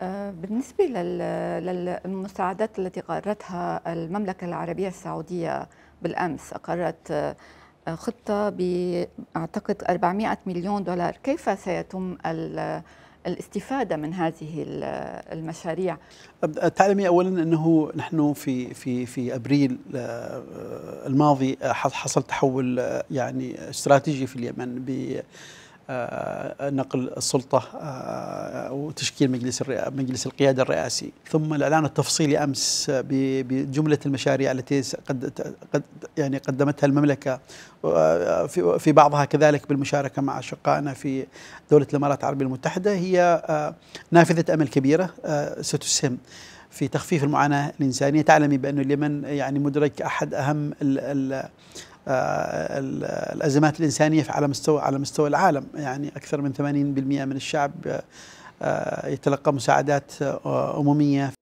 آه، بالنسبة للمساعدات التي قررتها المملكة العربية السعودية بالأمس أقرت آه، خطة بأعتقد 400 مليون دولار كيف سيتم الاستفادة من هذه المشاريع؟ تعلمي أولا أنه نحن في في في أبريل آه، الماضي حصل تحول يعني استراتيجي في اليمن نقل السلطة وتشكيل مجلس مجلس القياده الرئاسي، ثم الاعلان التفصيلي امس بجمله المشاريع التي قد قد يعني قدمتها المملكه آه، في بعضها كذلك بالمشاركه مع اشقائنا في دوله الامارات العربيه المتحده هي آه، نافذه امل كبيره آه، ستسهم في تخفيف المعاناه الانسانيه، تعلمي بأن اليمن يعني مدرك احد اهم الـ الـ الازمات الانسانيه على مستوى على مستوى العالم يعني اكثر من 80% من الشعب آه، يتلقى مساعدات آه، أممية